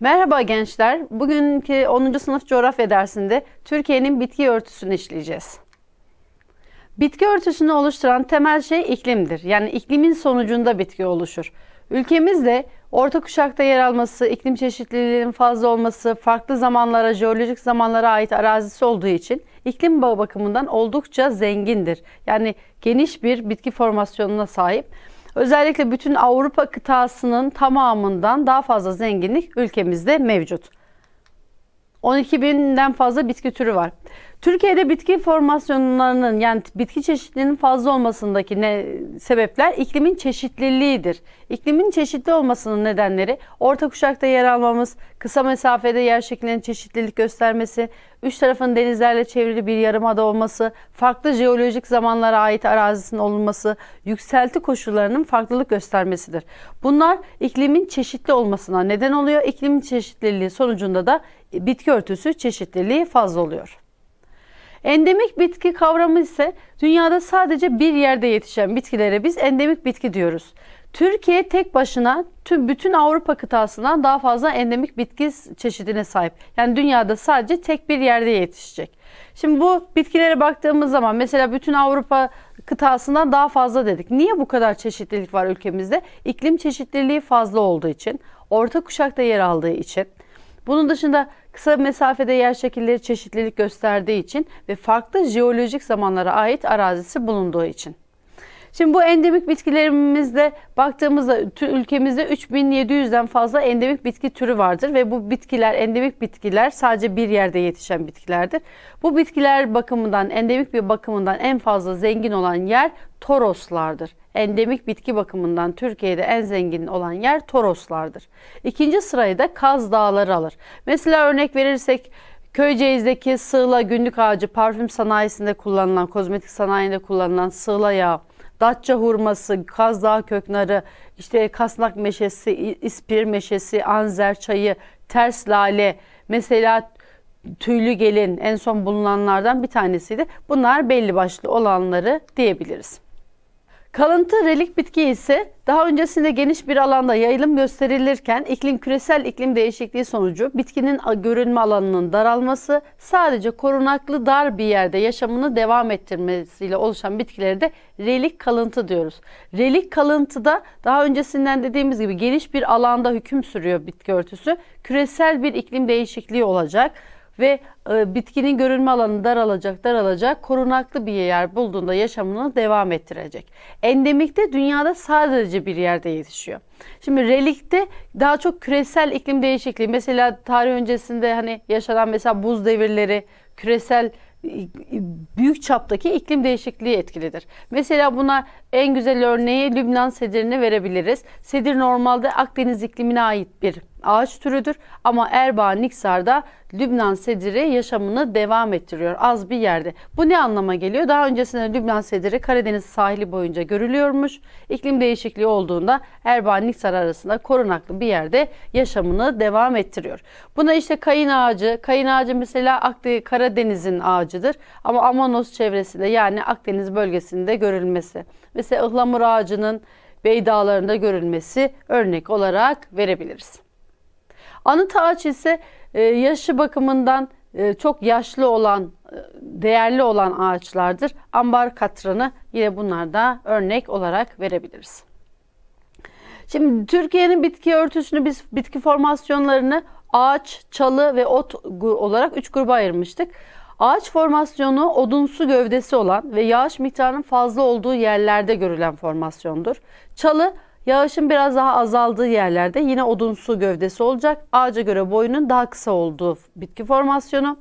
Merhaba gençler. Bugünkü 10. sınıf coğrafya dersinde Türkiye'nin bitki örtüsünü işleyeceğiz. Bitki örtüsünü oluşturan temel şey iklimdir. Yani iklimin sonucunda bitki oluşur. Ülkemizde orta kuşakta yer alması, iklim çeşitliliğinin fazla olması, farklı zamanlara, jeolojik zamanlara ait arazisi olduğu için iklim bağı bakımından oldukça zengindir. Yani geniş bir bitki formasyonuna sahip. Özellikle bütün Avrupa kıtasının tamamından daha fazla zenginlik ülkemizde mevcut. 12 binden fazla bitki türü var. Türkiye'de bitki formasyonlarının yani bitki çeşitliliğinin fazla olmasındaki ne sebepler iklimin çeşitliliğidir. İklimin çeşitli olmasının nedenleri orta kuşakta yer almamız, kısa mesafede yer şeklinin çeşitlilik göstermesi, üç tarafın denizlerle çevrili bir yarımada olması, farklı jeolojik zamanlara ait arazisinin olunması, yükselti koşullarının farklılık göstermesidir. Bunlar iklimin çeşitli olmasına neden oluyor. İklimin çeşitliliği sonucunda da bitki örtüsü çeşitliliği fazla oluyor. Endemik bitki kavramı ise dünyada sadece bir yerde yetişen bitkilere biz endemik bitki diyoruz. Türkiye tek başına tüm bütün Avrupa kıtasından daha fazla endemik bitki çeşidine sahip. Yani dünyada sadece tek bir yerde yetişecek. Şimdi bu bitkilere baktığımız zaman mesela bütün Avrupa kıtasından daha fazla dedik. Niye bu kadar çeşitlilik var ülkemizde? İklim çeşitliliği fazla olduğu için, orta kuşakta yer aldığı için. Bunun dışında Kısa mesafede yer şekilleri çeşitlilik gösterdiği için ve farklı jeolojik zamanlara ait arazisi bulunduğu için. Şimdi bu endemik bitkilerimizde baktığımızda ülkemizde 3700'den fazla endemik bitki türü vardır ve bu bitkiler endemik bitkiler sadece bir yerde yetişen bitkilerdir. Bu bitkiler bakımından endemik bir bakımından en fazla zengin olan yer Toroslardır. Endemik bitki bakımından Türkiye'de en zengin olan yer Toroslardır. İkinci sırayı da Kaz Dağları alır. Mesela örnek verirsek Köyceğiz'deki sığla günlük ağacı parfüm sanayisinde kullanılan, kozmetik sanayinde kullanılan sığla yağı, Datça hurması, Kaz Dağı köknarı, işte kasnak meşesi, ispir meşesi, anzer çayı, ters lale, mesela tüylü gelin en son bulunanlardan bir tanesiydi. Bunlar belli başlı olanları diyebiliriz. Kalıntı relik bitki ise daha öncesinde geniş bir alanda yayılım gösterilirken iklim küresel iklim değişikliği sonucu bitkinin görünme alanının daralması sadece korunaklı dar bir yerde yaşamını devam ettirmesiyle oluşan bitkileri de relik kalıntı diyoruz. Relik kalıntıda daha öncesinden dediğimiz gibi geniş bir alanda hüküm sürüyor bitki örtüsü. Küresel bir iklim değişikliği olacak ve e, bitkinin görünme alanı daralacak daralacak korunaklı bir yer bulduğunda yaşamını devam ettirecek. Endemik de dünyada sadece bir yerde yetişiyor. Şimdi relikte daha çok küresel iklim değişikliği mesela tarih öncesinde hani yaşanan mesela buz devirleri küresel e, e, büyük çaptaki iklim değişikliği etkilidir. Mesela buna en güzel örneği Lübnan sedirini verebiliriz. Sedir normalde Akdeniz iklimine ait bir ağaç türüdür ama Erbaa Niksar'da Lübnan sediri yaşamını devam ettiriyor az bir yerde. Bu ne anlama geliyor? Daha öncesinde Lübnan sediri Karadeniz sahili boyunca görülüyormuş. İklim değişikliği olduğunda Erbaa Niksar arasında korunaklı bir yerde yaşamını devam ettiriyor. Buna işte kayın ağacı, kayın ağacı mesela Akdeniz Karadeniz'in ağacıdır ama Amanos çevresinde yani Akdeniz bölgesinde görülmesi. Mesela ıhlamur ağacının beydalarında görülmesi örnek olarak verebiliriz. Anıt ağaç ise e, yaşı bakımından e, çok yaşlı olan, e, değerli olan ağaçlardır. Ambar katranı yine bunlarda örnek olarak verebiliriz. Şimdi Türkiye'nin bitki örtüsünü biz bitki formasyonlarını ağaç, çalı ve ot olarak üç gruba ayırmıştık. Ağaç formasyonu odunsu gövdesi olan ve yağış miktarının fazla olduğu yerlerde görülen formasyondur. Çalı yağışın biraz daha azaldığı yerlerde yine odunsu gövdesi olacak. Ağaca göre boyunun daha kısa olduğu bitki formasyonu.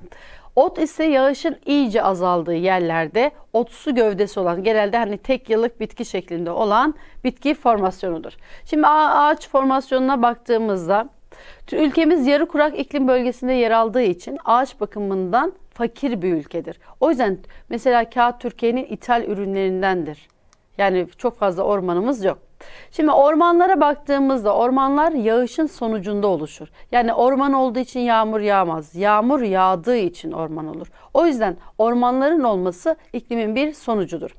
Ot ise yağışın iyice azaldığı yerlerde otsu gövdesi olan genelde hani tek yıllık bitki şeklinde olan bitki formasyonudur. Şimdi ağaç formasyonuna baktığımızda Ülkemiz yarı kurak iklim bölgesinde yer aldığı için ağaç bakımından fakir bir ülkedir. O yüzden mesela kağıt Türkiye'nin ithal ürünlerindendir. Yani çok fazla ormanımız yok. Şimdi ormanlara baktığımızda ormanlar yağışın sonucunda oluşur. Yani orman olduğu için yağmur yağmaz. Yağmur yağdığı için orman olur. O yüzden ormanların olması iklimin bir sonucudur.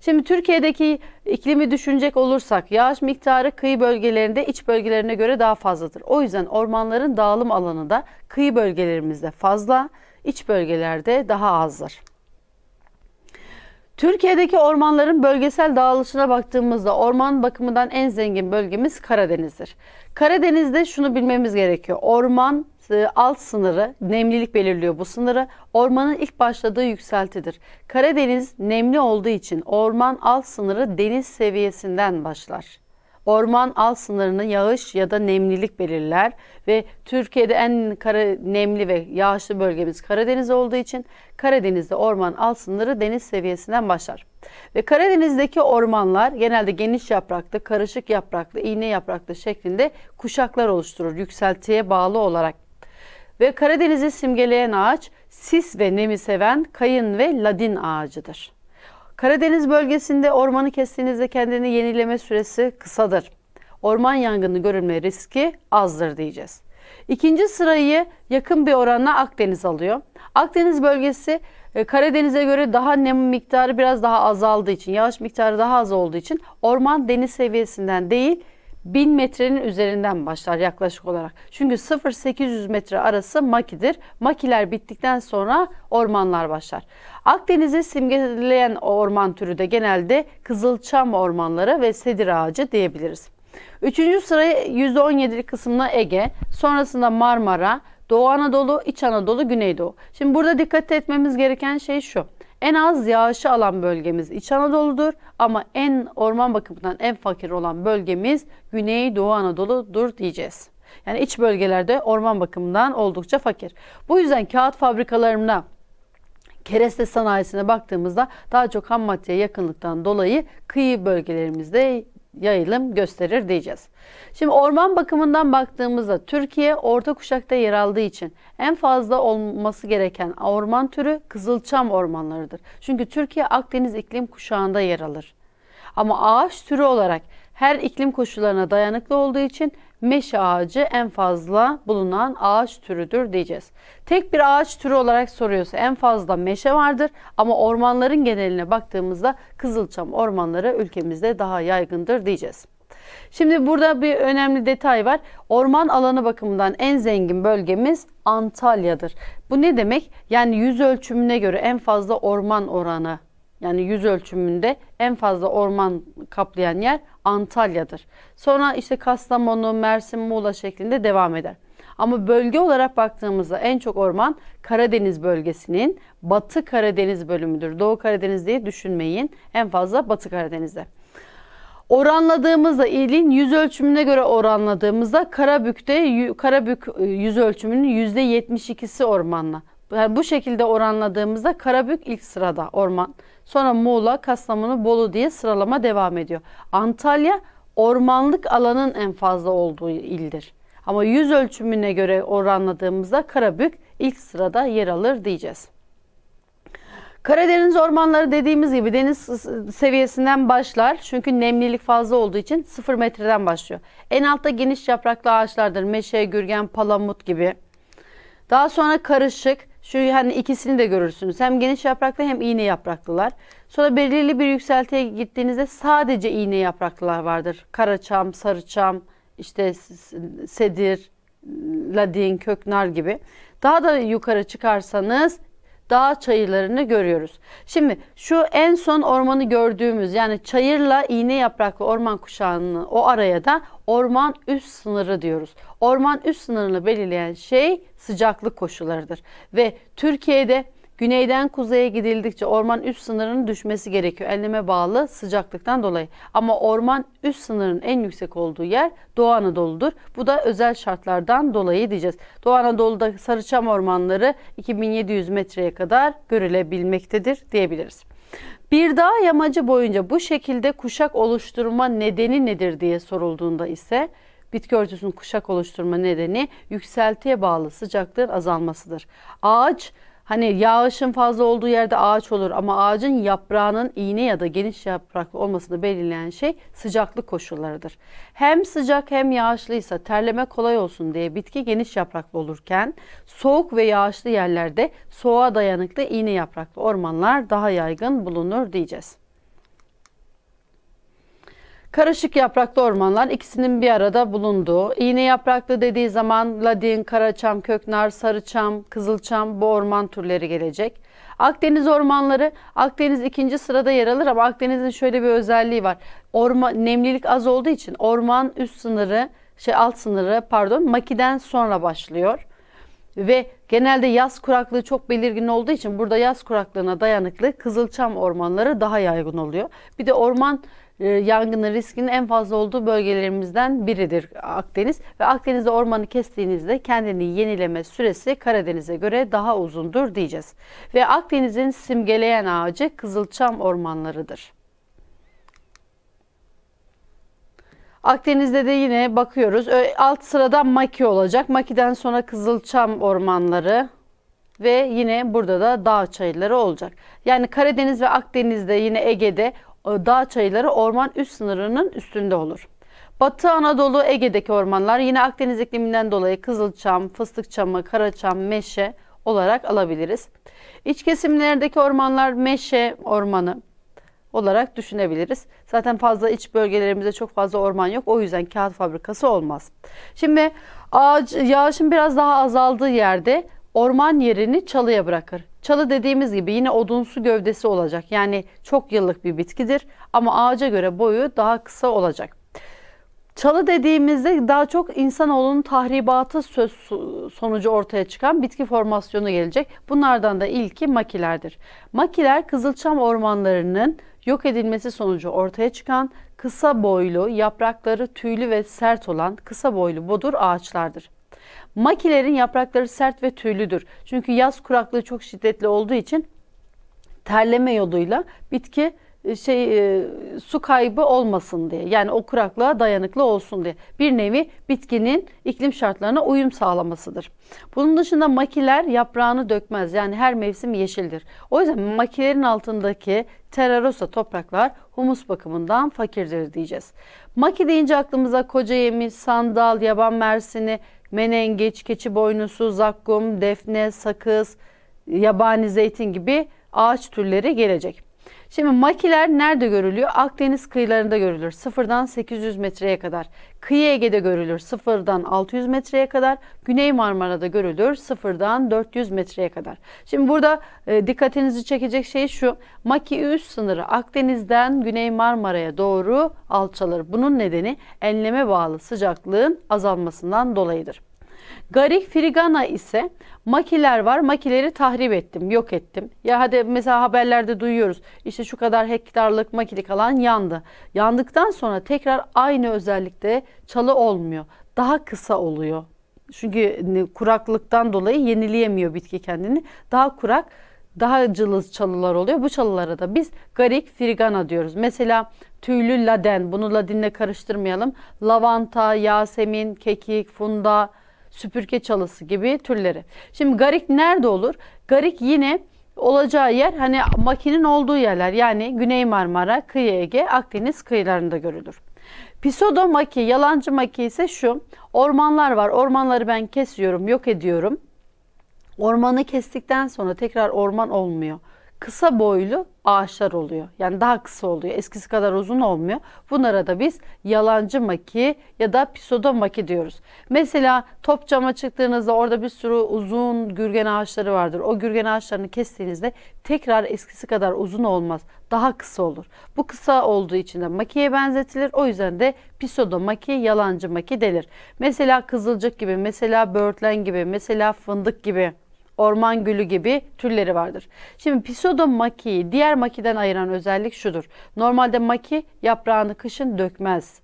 Şimdi Türkiye'deki iklimi düşünecek olursak yağış miktarı kıyı bölgelerinde iç bölgelerine göre daha fazladır. O yüzden ormanların dağılım alanı da kıyı bölgelerimizde fazla, iç bölgelerde daha azdır. Türkiye'deki ormanların bölgesel dağılışına baktığımızda orman bakımından en zengin bölgemiz Karadeniz'dir. Karadeniz'de şunu bilmemiz gerekiyor. Orman e, alt sınırı nemlilik belirliyor bu sınırı. Ormanın ilk başladığı yükseltidir. Karadeniz nemli olduğu için orman alt sınırı deniz seviyesinden başlar. Orman alt sınırını yağış ya da nemlilik belirler ve Türkiye'de en kara, nemli ve yağışlı bölgemiz Karadeniz olduğu için Karadeniz'de orman alt sınırı deniz seviyesinden başlar. Ve Karadeniz'deki ormanlar genelde geniş yapraklı, karışık yapraklı, iğne yapraklı şeklinde kuşaklar oluşturur yükseltiye bağlı olarak. Ve Karadeniz'i simgeleyen ağaç sis ve nemi seven kayın ve ladin ağacıdır. Karadeniz bölgesinde ormanı kestiğinizde kendini yenileme süresi kısadır. Orman yangını görülme riski azdır diyeceğiz. İkinci sırayı yakın bir oranla Akdeniz alıyor. Akdeniz bölgesi e, Karadeniz'e göre daha nem miktarı biraz daha azaldığı için, yağış miktarı daha az olduğu için orman deniz seviyesinden değil 1000 metrenin üzerinden başlar yaklaşık olarak. Çünkü 0-800 metre arası makidir. Makiler bittikten sonra ormanlar başlar. Akdeniz'i simgeleyen orman türü de genelde kızılçam ormanları ve sedir ağacı diyebiliriz. Üçüncü sırayı %17'lik kısmına Ege, sonrasında Marmara, Doğu Anadolu, İç Anadolu, Güneydoğu. Şimdi burada dikkat etmemiz gereken şey şu. En az yağışı alan bölgemiz İç Anadolu'dur ama en orman bakımından en fakir olan bölgemiz Güney Doğu Anadolu'dur diyeceğiz. Yani iç bölgelerde orman bakımından oldukça fakir. Bu yüzden kağıt fabrikalarına kereste sanayisine baktığımızda daha çok ham maddeye yakınlıktan dolayı kıyı bölgelerimizde yayılım gösterir diyeceğiz. Şimdi orman bakımından baktığımızda Türkiye orta kuşakta yer aldığı için en fazla olması gereken orman türü kızılçam ormanlarıdır. Çünkü Türkiye Akdeniz iklim kuşağında yer alır. Ama ağaç türü olarak her iklim koşullarına dayanıklı olduğu için meşe ağacı en fazla bulunan ağaç türüdür diyeceğiz. Tek bir ağaç türü olarak soruyorsa en fazla meşe vardır ama ormanların geneline baktığımızda kızılçam ormanları ülkemizde daha yaygındır diyeceğiz. Şimdi burada bir önemli detay var. Orman alanı bakımından en zengin bölgemiz Antalya'dır. Bu ne demek? Yani yüz ölçümüne göre en fazla orman oranı yani yüz ölçümünde en fazla orman kaplayan yer Antalya'dır. Sonra işte Kastamonu, Mersin, Muğla şeklinde devam eder. Ama bölge olarak baktığımızda en çok orman Karadeniz bölgesinin Batı Karadeniz bölümüdür. Doğu Karadeniz diye düşünmeyin. En fazla Batı Karadeniz'de. Oranladığımızda ilin yüz ölçümüne göre oranladığımızda Karabük'te Karabük e, yüz ölçümünün %72'si ormanla yani bu şekilde oranladığımızda Karabük ilk sırada orman. Sonra Muğla, Kastamonu, Bolu diye sıralama devam ediyor. Antalya ormanlık alanın en fazla olduğu ildir. Ama yüz ölçümüne göre oranladığımızda Karabük ilk sırada yer alır diyeceğiz. Karadeniz ormanları dediğimiz gibi deniz seviyesinden başlar. Çünkü nemlilik fazla olduğu için 0 metreden başlıyor. En altta geniş yapraklı ağaçlardır. Meşe, gürgen, palamut gibi. Daha sonra karışık. Şu hani ikisini de görürsünüz. Hem geniş yapraklı hem iğne yapraklılar. Sonra belirli bir yükseltiye gittiğinizde sadece iğne yapraklılar vardır. Karaçam, sarıçam, işte sedir, ladin, köknar gibi. Daha da yukarı çıkarsanız dağ çayırlarını görüyoruz. Şimdi şu en son ormanı gördüğümüz yani çayırla iğne yapraklı orman kuşağını o araya da orman üst sınırı diyoruz. Orman üst sınırını belirleyen şey sıcaklık koşullarıdır. Ve Türkiye'de Güneyden kuzeye gidildikçe orman üst sınırının düşmesi gerekiyor. Enleme bağlı sıcaklıktan dolayı. Ama orman üst sınırının en yüksek olduğu yer Doğu Anadolu'dur. Bu da özel şartlardan dolayı diyeceğiz. Doğu Anadolu'da sarıçam ormanları 2700 metreye kadar görülebilmektedir diyebiliriz. Bir dağ yamacı boyunca bu şekilde kuşak oluşturma nedeni nedir diye sorulduğunda ise bitki örtüsünün kuşak oluşturma nedeni yükseltiye bağlı sıcaklığın azalmasıdır. Ağaç Hani yağışın fazla olduğu yerde ağaç olur ama ağacın yaprağının iğne ya da geniş yapraklı olmasını belirleyen şey sıcaklık koşullarıdır. Hem sıcak hem yağışlıysa terleme kolay olsun diye bitki geniş yapraklı olurken soğuk ve yağışlı yerlerde soğuğa dayanıklı iğne yapraklı ormanlar daha yaygın bulunur diyeceğiz. Karışık yapraklı ormanlar ikisinin bir arada bulunduğu, iğne yapraklı dediği zaman ladin, karaçam, köknar, sarıçam, kızılçam bu orman türleri gelecek. Akdeniz ormanları Akdeniz ikinci sırada yer alır ama Akdeniz'in şöyle bir özelliği var. Orma, nemlilik az olduğu için orman üst sınırı şey alt sınırı pardon Maki'den sonra başlıyor. Ve genelde yaz kuraklığı çok belirgin olduğu için burada yaz kuraklığına dayanıklı kızılçam ormanları daha yaygın oluyor. Bir de orman e, yangının riskinin en fazla olduğu bölgelerimizden biridir Akdeniz. Ve Akdeniz'de ormanı kestiğinizde kendini yenileme süresi Karadeniz'e göre daha uzundur diyeceğiz. Ve Akdeniz'in simgeleyen ağacı Kızılçam ormanlarıdır. Akdeniz'de de yine bakıyoruz. Alt sırada Maki olacak. Maki'den sonra Kızılçam ormanları ve yine burada da dağ çayırları olacak. Yani Karadeniz ve Akdeniz'de yine Ege'de e, dağ çayırları orman üst sınırının üstünde olur. Batı Anadolu Ege'deki ormanlar yine Akdeniz ikliminden dolayı kızılçam, fıstık çamı, karaçam, meşe olarak alabiliriz. İç kesimlerdeki ormanlar meşe ormanı olarak düşünebiliriz. Zaten fazla iç bölgelerimizde çok fazla orman yok. O yüzden kağıt fabrikası olmaz. Şimdi ağaç, yağışın biraz daha azaldığı yerde orman yerini çalıya bırakır. Çalı dediğimiz gibi yine odunsu gövdesi olacak. Yani çok yıllık bir bitkidir ama ağaca göre boyu daha kısa olacak. Çalı dediğimizde daha çok insanoğlunun tahribatı söz sonucu ortaya çıkan bitki formasyonu gelecek. Bunlardan da ilki makilerdir. Makiler Kızılçam ormanlarının yok edilmesi sonucu ortaya çıkan kısa boylu, yaprakları tüylü ve sert olan kısa boylu bodur ağaçlardır. Makilerin yaprakları sert ve tüylüdür. Çünkü yaz kuraklığı çok şiddetli olduğu için terleme yoluyla bitki e, şey e, su kaybı olmasın diye yani o kuraklığa dayanıklı olsun diye bir nevi bitkinin iklim şartlarına uyum sağlamasıdır. Bunun dışında makiler yaprağını dökmez yani her mevsim yeşildir. O yüzden makilerin altındaki terrarosa topraklar humus bakımından fakirdir diyeceğiz. Maki deyince aklımıza koca yemiş, sandal, yaban mersini, menengiç, keçi boynusu, zakkum, defne, sakız, yabani zeytin gibi ağaç türleri gelecek. Şimdi makiler nerede görülüyor? Akdeniz kıyılarında görülür. Sıfırdan 800 metreye kadar. Kıyı Ege'de görülür. Sıfırdan 600 metreye kadar. Güney Marmara'da görülür. Sıfırdan 400 metreye kadar. Şimdi burada e, dikkatinizi çekecek şey şu. Maki üst sınırı Akdeniz'den Güney Marmara'ya doğru alçalır. Bunun nedeni enleme bağlı sıcaklığın azalmasından dolayıdır. Garik Frigana ise makiler var. Makileri tahrip ettim, yok ettim. Ya hadi mesela haberlerde duyuyoruz. İşte şu kadar hektarlık makilik alan yandı. Yandıktan sonra tekrar aynı özellikte çalı olmuyor. Daha kısa oluyor. Çünkü kuraklıktan dolayı yenileyemiyor bitki kendini. Daha kurak, daha cılız çalılar oluyor. Bu çalılara da biz garik frigana diyoruz. Mesela tüylü laden, bunu ladinle karıştırmayalım. Lavanta, yasemin, kekik, funda, süpürge çalısı gibi türleri. Şimdi garik nerede olur? Garik yine olacağı yer hani makinin olduğu yerler yani Güney Marmara, Kıyı Ege, Akdeniz kıyılarında görülür. Pisodo maki, yalancı maki ise şu. Ormanlar var. Ormanları ben kesiyorum, yok ediyorum. Ormanı kestikten sonra tekrar orman olmuyor kısa boylu ağaçlar oluyor. Yani daha kısa oluyor. Eskisi kadar uzun olmuyor. Bunlara da biz yalancı maki ya da pseudomaki diyoruz. Mesela Topçam'a çıktığınızda orada bir sürü uzun gürgen ağaçları vardır. O gürgen ağaçlarını kestiğinizde tekrar eskisi kadar uzun olmaz. Daha kısa olur. Bu kısa olduğu için de makiye benzetilir. O yüzden de pseudomaki, yalancı maki denir. Mesela kızılcık gibi, mesela böğürtlen gibi, mesela fındık gibi orman gülü gibi türleri vardır. Şimdi Pisodo makiyi diğer makiden ayıran özellik şudur. Normalde maki yaprağını kışın dökmez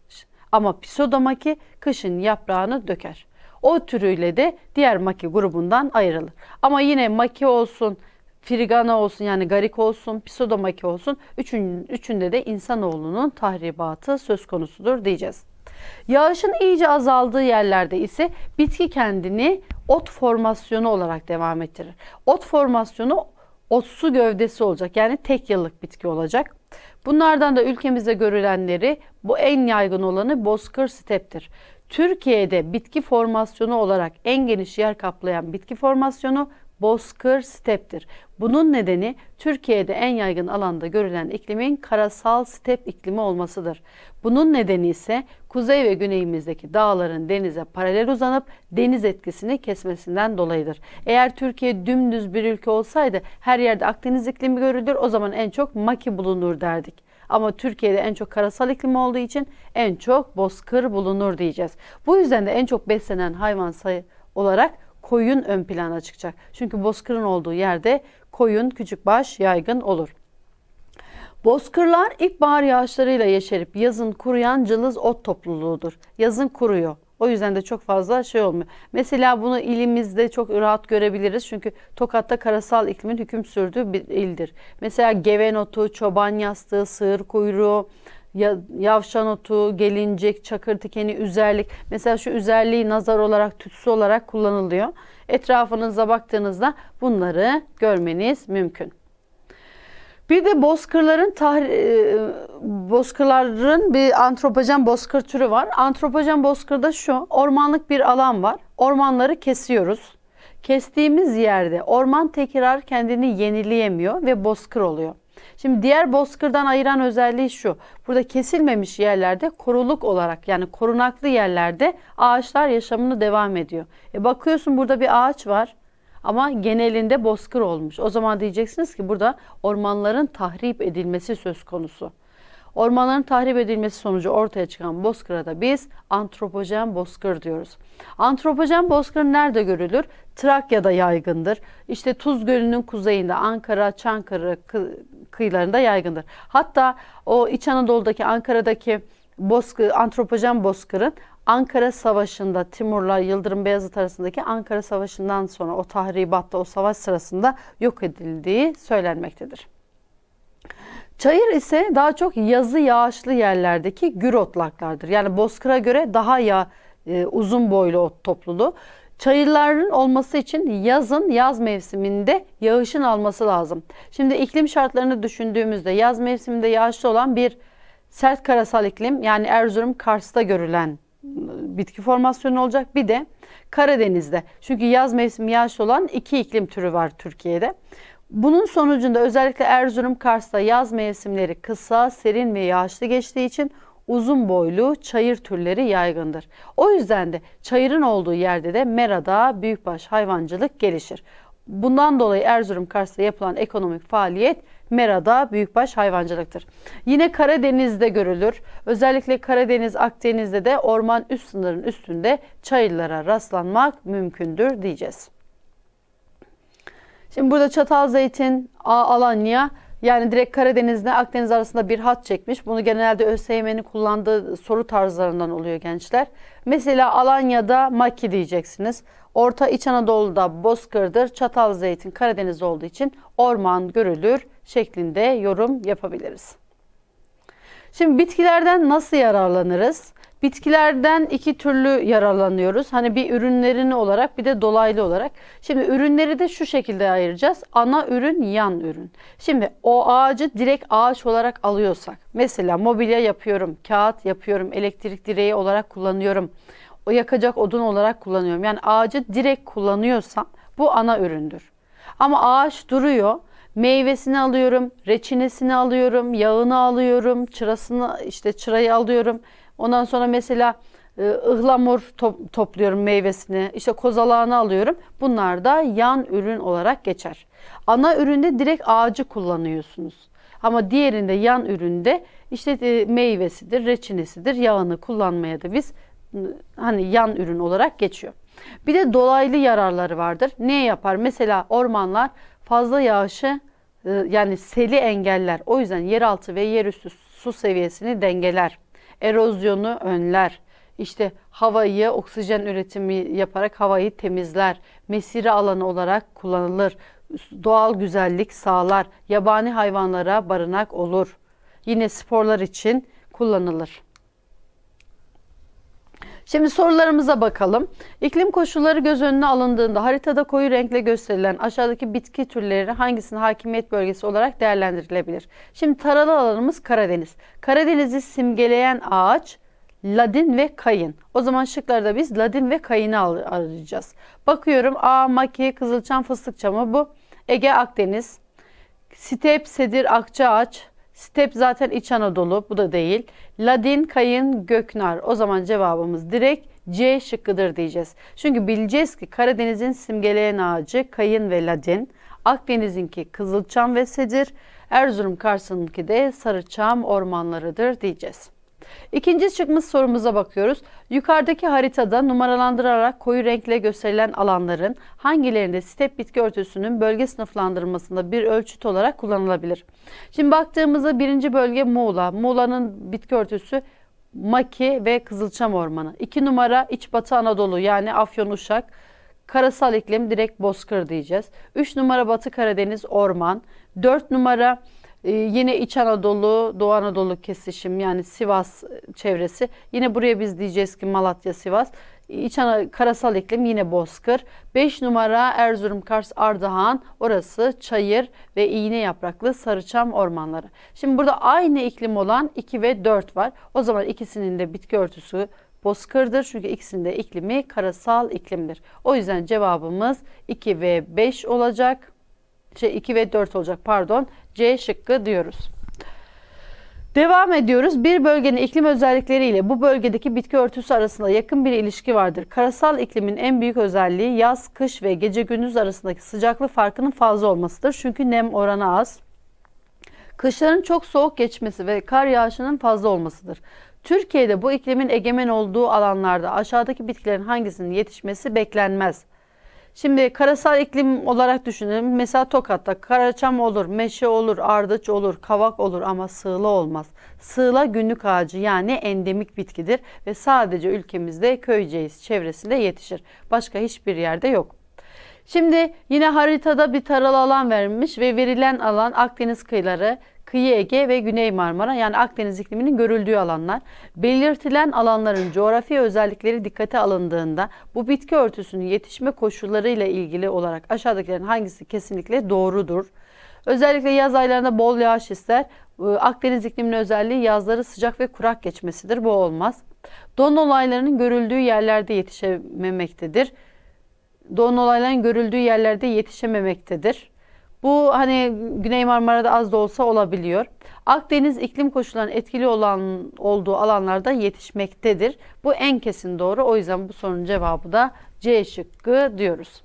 ama Pisodo maki kışın yaprağını döker. O türüyle de diğer maki grubundan ayrılır. Ama yine maki olsun, Frigana olsun yani Garik olsun, Pisodomaki olsun. Üçün, üçünde de insanoğlunun tahribatı söz konusudur diyeceğiz. Yağışın iyice azaldığı yerlerde ise bitki kendini ot formasyonu olarak devam ettirir. Ot formasyonu otsu gövdesi olacak. Yani tek yıllık bitki olacak. Bunlardan da ülkemizde görülenleri bu en yaygın olanı bozkır steptir. Türkiye'de bitki formasyonu olarak en geniş yer kaplayan bitki formasyonu bozkır steptir. Bunun nedeni Türkiye'de en yaygın alanda görülen iklimin karasal step iklimi olmasıdır. Bunun nedeni ise kuzey ve güneyimizdeki dağların denize paralel uzanıp deniz etkisini kesmesinden dolayıdır. Eğer Türkiye dümdüz bir ülke olsaydı her yerde Akdeniz iklimi görülür o zaman en çok maki bulunur derdik ama Türkiye'de en çok karasal iklim olduğu için en çok bozkır bulunur diyeceğiz. Bu yüzden de en çok beslenen hayvan sayı olarak koyun ön plana çıkacak. Çünkü bozkırın olduğu yerde koyun küçük baş yaygın olur. Bozkırlar ilkbahar yağışlarıyla yeşerip yazın kuruyan cılız ot topluluğudur. Yazın kuruyor. O yüzden de çok fazla şey olmuyor. Mesela bunu ilimizde çok rahat görebiliriz. Çünkü Tokat'ta karasal iklimin hüküm sürdüğü bir ildir. Mesela geven otu, çoban yastığı, sığır kuyruğu, yavşan otu, gelincik, çakır tikeni, üzerlik. Mesela şu üzerliği nazar olarak, tütsü olarak kullanılıyor. Etrafınıza baktığınızda bunları görmeniz mümkün. Bir de bozkırların tahri, e, bozkırların bir antropojen bozkır türü var. Antropojen bozkırda şu, ormanlık bir alan var. Ormanları kesiyoruz. Kestiğimiz yerde orman tekrar kendini yenileyemiyor ve bozkır oluyor. Şimdi diğer bozkırdan ayıran özelliği şu. Burada kesilmemiş yerlerde koruluk olarak yani korunaklı yerlerde ağaçlar yaşamını devam ediyor. E bakıyorsun burada bir ağaç var ama genelinde bozkır olmuş. O zaman diyeceksiniz ki burada ormanların tahrip edilmesi söz konusu. Ormanların tahrip edilmesi sonucu ortaya çıkan bozkıra da biz antropojen bozkır diyoruz. Antropojen bozkır nerede görülür? Trakya'da yaygındır. İşte Tuz Gölü'nün kuzeyinde Ankara, Çankırı, kıyılarında yaygındır. Hatta o İç Anadolu'daki Ankara'daki Bozkır, antropojen Bozkır'ın Ankara Savaşı'nda Timur'la Yıldırım Beyazıt arasındaki Ankara Savaşı'ndan sonra o tahribatta o savaş sırasında yok edildiği söylenmektedir. Çayır ise daha çok yazı yağışlı yerlerdeki gür otlaklardır. Yani bozkıra göre daha ya e, uzun boylu ot topluluğu. Çayırların olması için yazın yaz mevsiminde yağışın alması lazım. Şimdi iklim şartlarını düşündüğümüzde yaz mevsiminde yağışlı olan bir sert karasal iklim yani Erzurum Kars'ta görülen ıı, bitki formasyonu olacak. Bir de Karadeniz'de. Çünkü yaz mevsimi yağışlı olan iki iklim türü var Türkiye'de. Bunun sonucunda özellikle Erzurum Kars'ta yaz mevsimleri kısa, serin ve yağışlı geçtiği için uzun boylu çayır türleri yaygındır. O yüzden de çayırın olduğu yerde de merada büyükbaş hayvancılık gelişir. Bundan dolayı Erzurum Kars'ta yapılan ekonomik faaliyet merada büyükbaş hayvancılıktır. Yine Karadeniz'de görülür. Özellikle Karadeniz, Akdeniz'de de orman üst sınırın üstünde çayırlara rastlanmak mümkündür diyeceğiz. Şimdi burada çatal zeytin, Alanya, yani direkt Karadeniz'le Akdeniz arasında bir hat çekmiş. Bunu genelde ÖSYM'nin kullandığı soru tarzlarından oluyor gençler. Mesela Alanya'da Maki diyeceksiniz. Orta İç Anadolu'da Bozkır'dır. Zeytin Karadeniz olduğu için orman görülür şeklinde yorum yapabiliriz. Şimdi bitkilerden nasıl yararlanırız? Bitkilerden iki türlü yararlanıyoruz. Hani bir ürünlerini olarak bir de dolaylı olarak. Şimdi ürünleri de şu şekilde ayıracağız. Ana ürün, yan ürün. Şimdi o ağacı direkt ağaç olarak alıyorsak. Mesela mobilya yapıyorum, kağıt yapıyorum, elektrik direği olarak kullanıyorum. O yakacak odun olarak kullanıyorum. Yani ağacı direkt kullanıyorsam bu ana üründür. Ama ağaç duruyor. Meyvesini alıyorum, reçinesini alıyorum, yağını alıyorum, çırasını işte çırayı alıyorum. Ondan sonra mesela e, ıhlamur topluyorum meyvesini, işte kozalağını alıyorum. Bunlar da yan ürün olarak geçer. Ana üründe direkt ağacı kullanıyorsunuz. Ama diğerinde yan üründe işte e, meyvesidir, reçinesidir, yağını kullanmaya da biz hani yan ürün olarak geçiyor. Bir de dolaylı yararları vardır. Ne yapar? Mesela ormanlar fazla yağışı e, yani seli engeller. O yüzden yeraltı ve yerüstü su seviyesini dengeler. Erozyonu önler. İşte havayı oksijen üretimi yaparak havayı temizler. Mesire alanı olarak kullanılır. Doğal güzellik sağlar. Yabani hayvanlara barınak olur. Yine sporlar için kullanılır. Şimdi sorularımıza bakalım. İklim koşulları göz önüne alındığında haritada koyu renkle gösterilen aşağıdaki bitki türleri hangisinin hakimiyet bölgesi olarak değerlendirilebilir? Şimdi taralı alanımız Karadeniz. Karadeniz'i simgeleyen ağaç ladin ve kayın. O zaman şıklarda biz ladin ve kayını arayacağız. Bakıyorum A, maki, kızılçam, fıstık çamı bu. Ege, Akdeniz. Step, sedir, akça ağaç, Step zaten İç Anadolu. Bu da değil. Ladin, Kayın, Göknar. O zaman cevabımız direkt C şıkkıdır diyeceğiz. Çünkü bileceğiz ki Karadeniz'in simgeleyen ağacı kayın ve ladin. Akdeniz'inki kızılçam ve sedir. Erzurum Kars'ınki de sarıçam ormanlarıdır diyeceğiz. İkinci çıkmış sorumuza bakıyoruz. Yukarıdaki haritada numaralandırarak koyu renkle gösterilen alanların hangilerinde step bitki örtüsünün bölge sınıflandırmasında bir ölçüt olarak kullanılabilir? Şimdi baktığımızda birinci bölge Muğla. Muğla'nın bitki örtüsü Maki ve Kızılçam Ormanı. İki numara İç Batı Anadolu yani Afyon Uşak. Karasal iklim direkt bozkır diyeceğiz. Üç numara Batı Karadeniz Orman. Dört numara ee, yine İç Anadolu, Doğu Anadolu kesişim yani Sivas e, çevresi. Yine buraya biz diyeceğiz ki Malatya, Sivas. İç Anadolu, karasal iklim yine Bozkır. 5 numara Erzurum, Kars, Ardahan. Orası çayır ve iğne yapraklı sarıçam ormanları. Şimdi burada aynı iklim olan 2 ve 4 var. O zaman ikisinin de bitki örtüsü bozkırdır. Çünkü ikisinin de iklimi karasal iklimdir. O yüzden cevabımız 2 ve 5 olacak şey 2 ve 4 olacak pardon. C şıkkı diyoruz. Devam ediyoruz. Bir bölgenin iklim özellikleriyle bu bölgedeki bitki örtüsü arasında yakın bir ilişki vardır. Karasal iklimin en büyük özelliği yaz, kış ve gece gündüz arasındaki sıcaklık farkının fazla olmasıdır. Çünkü nem oranı az. Kışların çok soğuk geçmesi ve kar yağışının fazla olmasıdır. Türkiye'de bu iklimin egemen olduğu alanlarda aşağıdaki bitkilerin hangisinin yetişmesi beklenmez? Şimdi karasal iklim olarak düşünelim. Mesela Tokat'ta karaçam olur, meşe olur, ardıç olur, kavak olur ama sığla olmaz. Sığla günlük ağacı yani endemik bitkidir ve sadece ülkemizde Köyceğiz çevresinde yetişir. Başka hiçbir yerde yok. Şimdi yine haritada bir taralı alan verilmiş ve verilen alan Akdeniz kıyıları, kıyı Ege ve Güney Marmara yani Akdeniz ikliminin görüldüğü alanlar. Belirtilen alanların coğrafi özellikleri dikkate alındığında bu bitki örtüsünün yetişme koşullarıyla ilgili olarak aşağıdakilerin hangisi kesinlikle doğrudur? Özellikle yaz aylarında bol yağış ister. Ee, Akdeniz ikliminin özelliği yazları sıcak ve kurak geçmesidir. Bu olmaz. Don olaylarının görüldüğü yerlerde yetişememektedir. Don olayların görüldüğü yerlerde yetişememektedir. Bu hani Güney Marmara'da az da olsa olabiliyor. Akdeniz iklim koşullarının etkili olan olduğu alanlarda yetişmektedir. Bu en kesin doğru. O yüzden bu sorunun cevabı da C şıkkı diyoruz.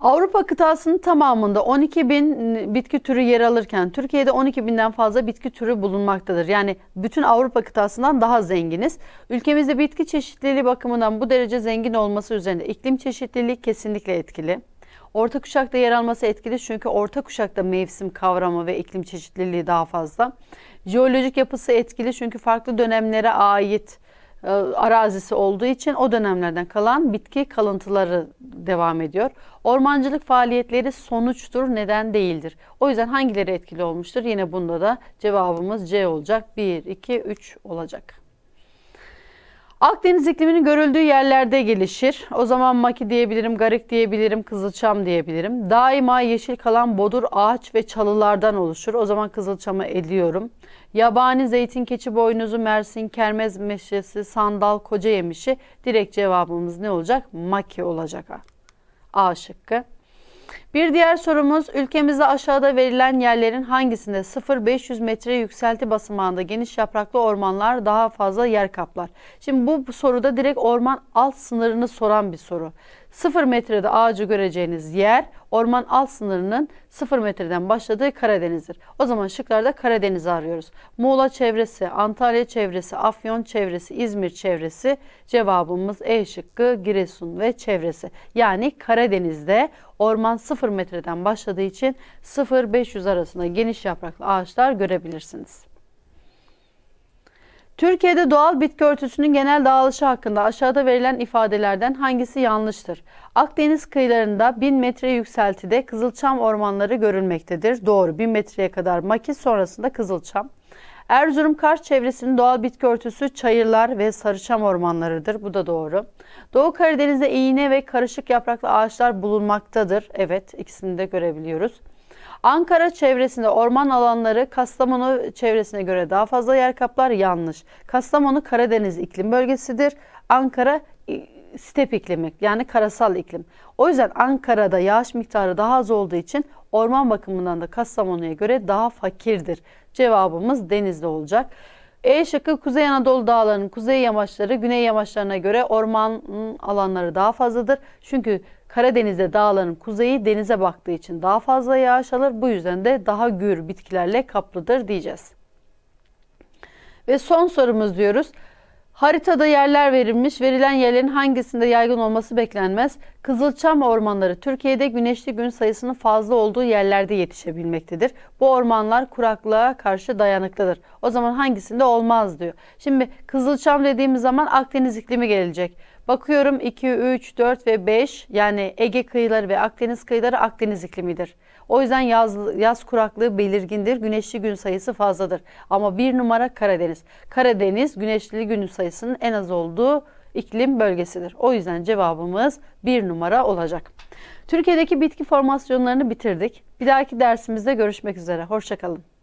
Avrupa kıtasının tamamında 12 bin ıı, bitki türü yer alırken Türkiye'de 12 binden fazla bitki türü bulunmaktadır. Yani bütün Avrupa kıtasından daha zenginiz. Ülkemizde bitki çeşitliliği bakımından bu derece zengin olması üzerine iklim çeşitliliği kesinlikle etkili. Orta kuşakta yer alması etkili çünkü orta kuşakta mevsim kavramı ve iklim çeşitliliği daha fazla. Jeolojik yapısı etkili çünkü farklı dönemlere ait e, arazisi olduğu için o dönemlerden kalan bitki kalıntıları devam ediyor. Ormancılık faaliyetleri sonuçtur, neden değildir. O yüzden hangileri etkili olmuştur? Yine bunda da cevabımız C olacak. 1, 2, 3 olacak. Akdeniz ikliminin görüldüğü yerlerde gelişir. O zaman maki diyebilirim, garik diyebilirim, kızılçam diyebilirim. Daima yeşil kalan bodur, ağaç ve çalılardan oluşur. O zaman kızılçamı ediyorum. Yabani, zeytin, keçi boynuzu, mersin, kermez meşesi, sandal, koca yemişi. Direkt cevabımız ne olacak? Maki olacak. A şıkkı. Bir diğer sorumuz ülkemizde aşağıda verilen yerlerin hangisinde 0-500 metre yükselti basamağında geniş yapraklı ormanlar daha fazla yer kaplar? Şimdi bu, bu soruda direkt orman alt sınırını soran bir soru. 0 metrede ağacı göreceğiniz yer orman alt sınırının 0 metreden başladığı Karadeniz'dir. O zaman şıklarda Karadeniz arıyoruz. Muğla çevresi, Antalya çevresi, Afyon çevresi, İzmir çevresi cevabımız E şıkkı Giresun ve çevresi. Yani Karadeniz'de orman 0 0 metreden başladığı için 0-500 arasında geniş yapraklı ağaçlar görebilirsiniz. Türkiye'de doğal bitki örtüsünün genel dağılışı hakkında aşağıda verilen ifadelerden hangisi yanlıştır? Akdeniz kıyılarında 1000 metre yükseltide kızılçam ormanları görülmektedir. Doğru 1000 metreye kadar makis sonrasında kızılçam. Erzurum Kars çevresinin doğal bitki örtüsü çayırlar ve sarıçam ormanlarıdır. Bu da doğru. Doğu Karadeniz'de iğne ve karışık yapraklı ağaçlar bulunmaktadır. Evet ikisini de görebiliyoruz. Ankara çevresinde orman alanları Kastamonu çevresine göre daha fazla yer kaplar yanlış. Kastamonu Karadeniz iklim bölgesidir. Ankara e, step iklimi yani karasal iklim. O yüzden Ankara'da yağış miktarı daha az olduğu için orman bakımından da Kastamonu'ya göre daha fakirdir. Cevabımız denizde olacak. E şıkkı Kuzey Anadolu dağlarının kuzey yamaçları güney yamaçlarına göre orman alanları daha fazladır. Çünkü Karadeniz'de dağların kuzeyi denize baktığı için daha fazla yağış alır. Bu yüzden de daha gür bitkilerle kaplıdır diyeceğiz. Ve son sorumuz diyoruz. Haritada yerler verilmiş, verilen yerlerin hangisinde yaygın olması beklenmez. Kızılçam ormanları Türkiye'de güneşli gün sayısının fazla olduğu yerlerde yetişebilmektedir. Bu ormanlar kuraklığa karşı dayanıklıdır. O zaman hangisinde olmaz diyor. Şimdi Kızılçam dediğimiz zaman Akdeniz iklimi gelecek. Bakıyorum 2, 3, 4 ve 5 yani Ege kıyıları ve Akdeniz kıyıları Akdeniz iklimidir. O yüzden yaz, yaz kuraklığı belirgindir. Güneşli gün sayısı fazladır. Ama bir numara Karadeniz. Karadeniz güneşli gün sayısının en az olduğu iklim bölgesidir. O yüzden cevabımız bir numara olacak. Türkiye'deki bitki formasyonlarını bitirdik. Bir dahaki dersimizde görüşmek üzere. Hoşçakalın.